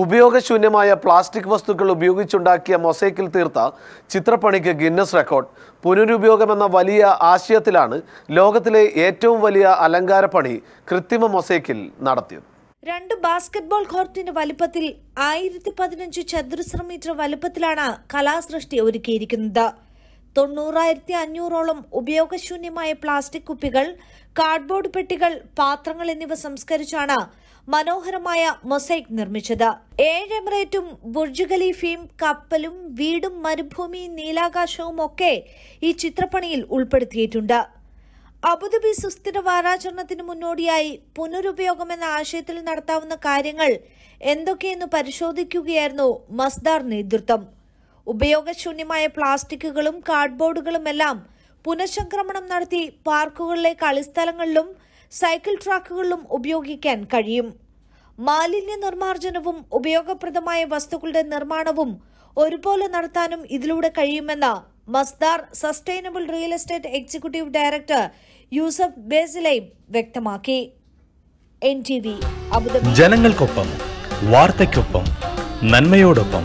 ഉപയോഗശൂന്യമായ പ്ലാസ്റ്റിക് വസ്തുക്കൾ ഉപയോഗിച്ചുണ്ടാക്കിയ മൊസൈക്കിൽ തീർത്ത ചിത്രപ്പണിക്ക് ഗിന്നസ് റെക്കോർഡ് പുനരുപയോഗമെന്ന വലിയ ആശയത്തിലാണ് ലോകത്തിലെ ഏറ്റവും വലിയ പണി കൃത്രിമ മൊസൈക്കിൽ നടത്തിയത് രണ്ട് ബാസ്കറ്റ്ബോൾ കോർട്ടിന്റെ വലുപ്പത്തിൽ ആയിരത്തി പതിനഞ്ച് ചതുരശ്ര മീറ്റർ വലുപ്പത്തിലാണ് കലാസൃഷ്ടി ഒരുക്കിയിരിക്കുന്നത് തൊണ്ണൂറായിരത്തി അഞ്ഞൂറോളം ഉപയോഗശൂന്യമായ പ്ലാസ്റ്റിക് കുപ്പികൾ കാർഡ്ബോർഡ് പെട്ടികൾ പാത്രങ്ങൾ എന്നിവ സംസ്കരിച്ചാണ് മനോഹരമായ മൊസൈക് നിർമ്മിച്ചത് ഏഴ് എമിറേറ്റും ബുർജ് ഖലീഫയും കപ്പലും വീടും മരുഭൂമിയും നീലാകാശവും ഒക്കെ ഈ ചിത്രപ്പണിയിൽ ഉൾപ്പെടുത്തിയിട്ടുണ്ട് അബുദാബി സുസ്ഥിര വാരാചരണത്തിന് മുന്നോടിയായി പുനരുപയോഗം എന്ന ആശയത്തിൽ നടത്താവുന്ന കാര്യങ്ങൾ എന്തൊക്കെയെന്ന് പരിശോധിക്കുകയായിരുന്നു മസ്ദാർ നേതൃത്വം ഉപയോഗശൂന്യമായ പ്ലാസ്റ്റിക്കുകളും കാർഡ്ബോർഡുകളുമെല്ലാം പുനഃസംക്രമണം നടത്തി പാർക്കുകളിലെ കളിസ്ഥലങ്ങളിലും സൈക്കിൾ ട്രാക്കുകളിലും ഉപയോഗിക്കാൻ കഴിയും മാലിന്യ നിർമ്മാർജ്ജനവും ഉപയോഗപ്രദമായ വസ്തുക്കളുടെ നിർമ്മാണവും ഒരുപോലെ നടത്താനും ഇതിലൂടെ കഴിയുമെന്ന് Masdar sustainable real estate executive director Yousef ബേസിലൈം വ്യക്തമാക്കി ജനങ്ങൾക്കൊപ്പം വാർത്തയ്ക്കൊപ്പം നന്മയോടൊപ്പം